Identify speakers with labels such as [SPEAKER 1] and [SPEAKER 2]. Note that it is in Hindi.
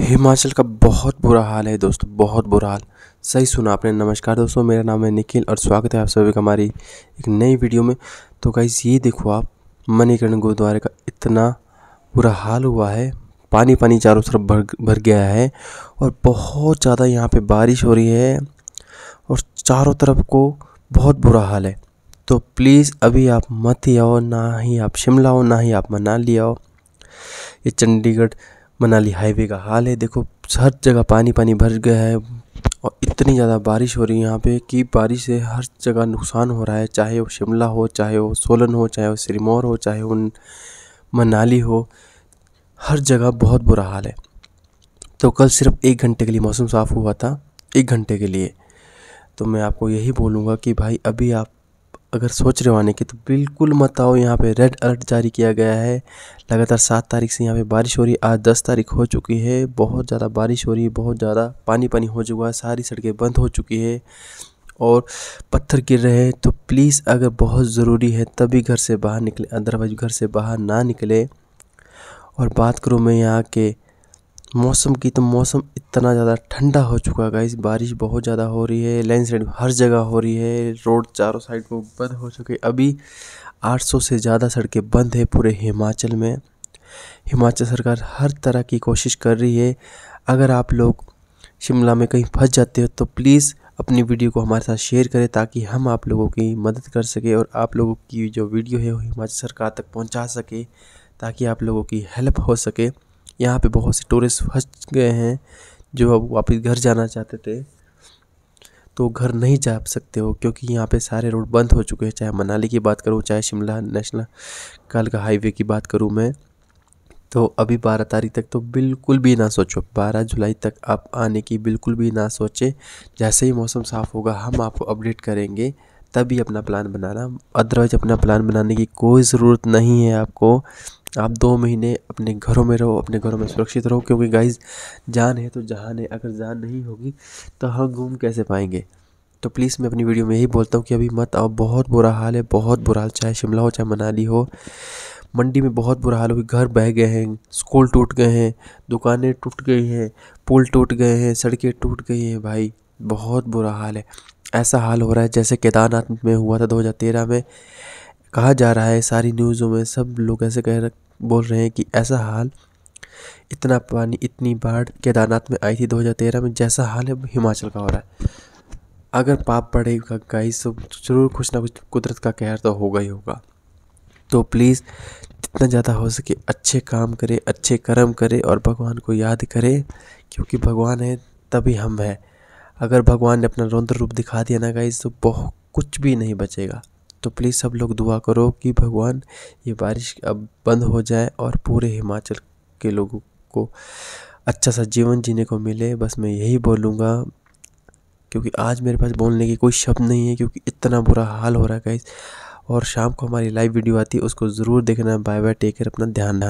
[SPEAKER 1] हिमाचल का बहुत बुरा हाल है दोस्तों बहुत बुरा हाल सही सुना आपने नमस्कार दोस्तों मेरा नाम है निखिल और स्वागत है आप सभी का हमारी एक नई वीडियो में तो गाइज ये देखो आप मणिकरण गुरुद्वारे का इतना बुरा हाल हुआ है पानी पानी चारों तरफ भर भर गया है और बहुत ज़्यादा यहाँ पे बारिश हो रही है और चारों तरफ को बहुत बुरा हाल है तो प्लीज़ अभी आप मत ही आओ ना ही आप शिमला हो ना ही आप मनाली आओ ये चंडीगढ़ मनाली हाईवे का हाल है देखो हर जगह पानी पानी भर गया है और इतनी ज़्यादा बारिश हो रही है यहाँ पे कि बारिश से हर जगह नुकसान हो रहा है चाहे वो शिमला हो चाहे वो सोलन हो चाहे वो सिरमौर हो चाहे वो मनाली हो हर जगह बहुत बुरा हाल है तो कल सिर्फ एक घंटे के लिए मौसम साफ़ हुआ था एक घंटे के लिए तो मैं आपको यही बोलूँगा कि भाई अभी आप अगर सोच रहे हो आने की तो बिल्कुल मत आओ यहाँ पे रेड अलर्ट जारी किया गया है लगातार सात तारीख से यहाँ पे बारिश हो रही है आज दस तारीख हो चुकी है बहुत ज़्यादा बारिश हो रही है बहुत ज़्यादा पानी पानी हो चुका है सारी सड़कें बंद हो चुकी है और पत्थर गिर रहे हैं तो प्लीज़ अगर बहुत ज़रूरी है तभी घर से बाहर निकले अदरवाइज घर से बाहर ना निकले और बात करूँ मैं यहाँ के मौसम की तो मौसम इतना ज़्यादा ठंडा हो चुका है इस बारिश बहुत ज़्यादा हो रही है लैंडस्लाइड हर जगह हो रही है रोड चारों साइड को बंद हो चुके अभी 800 से ज़्यादा सड़कें बंद है पूरे हिमाचल में हिमाचल सरकार हर तरह की कोशिश कर रही है अगर आप लोग शिमला में कहीं फंस जाते हो तो प्लीज़ अपनी वीडियो को हमारे साथ शेयर करें ताकि हम आप लोगों की मदद कर सकें और आप लोगों की जो वीडियो है वो हिमाचल सरकार तक पहुंचा सके ताकि आप लोगों की हेल्प हो सके यहाँ पे बहुत से टूरिस्ट फंस गए हैं जो अब वापस घर जाना चाहते थे तो घर नहीं जा सकते हो क्योंकि यहाँ पे सारे रोड बंद हो चुके हैं चाहे मनाली की बात करूँ चाहे शिमला नेशनल काल का हाईवे की बात करूँ मैं तो अभी बारह तारीख तक तो बिल्कुल भी ना सोचो बारह जुलाई तक आप आने की बिल्कुल भी ना सोचें जैसे ही मौसम साफ़ होगा हम आपको अपडेट करेंगे तभी अपना प्लान बनाना अदरवाइज अपना प्लान बनाने की कोई ज़रूरत नहीं है आपको आप दो महीने अपने घरों में रहो अपने घरों में सुरक्षित रहो क्योंकि गाइस जान है तो जहान है अगर जान नहीं होगी तो हम घूम कैसे पाएंगे तो प्लीज़ मैं अपनी वीडियो में यही बोलता हूँ कि अभी मत आओ बहुत बुरा हाल है बहुत बुरा हाल चाहे शिमला हो चाहे मनाली हो मंडी में बहुत बुरा हाल हुई घर बह गए हैं स्कूल टूट गए हैं दुकानें टूट गई हैं पुल टूट गए हैं सड़कें टूट गई हैं भाई बहुत बुरा हाल है ऐसा हाल हो रहा है जैसे केदारनाथ में हुआ था 2013 में कहा जा रहा है सारी न्यूज़ों में सब लोग ऐसे कह बोल रहे हैं कि ऐसा हाल इतना पानी इतनी बाढ़ केदारनाथ में आई थी 2013 में जैसा हाल है हिमाचल का हो रहा है अगर पाप पड़ेगा गाई सब तो ज़रूर कुछ ना कुछ कुदरत का कहर तो होगा ही होगा तो प्लीज़ जितना ज़्यादा हो सके अच्छे काम करें अच्छे कर्म करें और भगवान को याद करें क्योंकि भगवान है तभी हम हैं अगर भगवान ने अपना रौंद्र रूप दिखा दिया ना गाई तो बहुत कुछ भी नहीं बचेगा तो प्लीज़ सब लोग दुआ करो कि भगवान ये बारिश अब बंद हो जाए और पूरे हिमाचल के लोगों को अच्छा सा जीवन जीने को मिले बस मैं यही बोलूँगा क्योंकि आज मेरे पास बोलने की कोई शब्द नहीं है क्योंकि इतना बुरा हाल हो रहा है गाइस और शाम को हमारी लाइव वीडियो आती है उसको ज़रूर देखना बाय बाय टेक केयर अपना ध्यान रखना